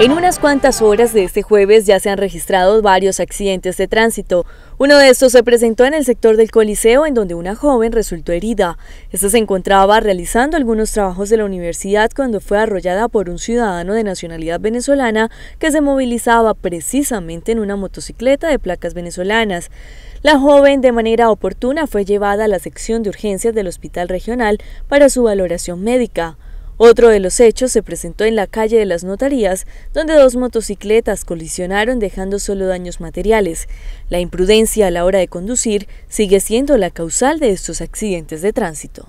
En unas cuantas horas de este jueves ya se han registrado varios accidentes de tránsito. Uno de estos se presentó en el sector del Coliseo, en donde una joven resultó herida. Esta se encontraba realizando algunos trabajos de la universidad cuando fue arrollada por un ciudadano de nacionalidad venezolana que se movilizaba precisamente en una motocicleta de placas venezolanas. La joven de manera oportuna fue llevada a la sección de urgencias del Hospital Regional para su valoración médica. Otro de los hechos se presentó en la calle de las Notarías, donde dos motocicletas colisionaron dejando solo daños materiales. La imprudencia a la hora de conducir sigue siendo la causal de estos accidentes de tránsito.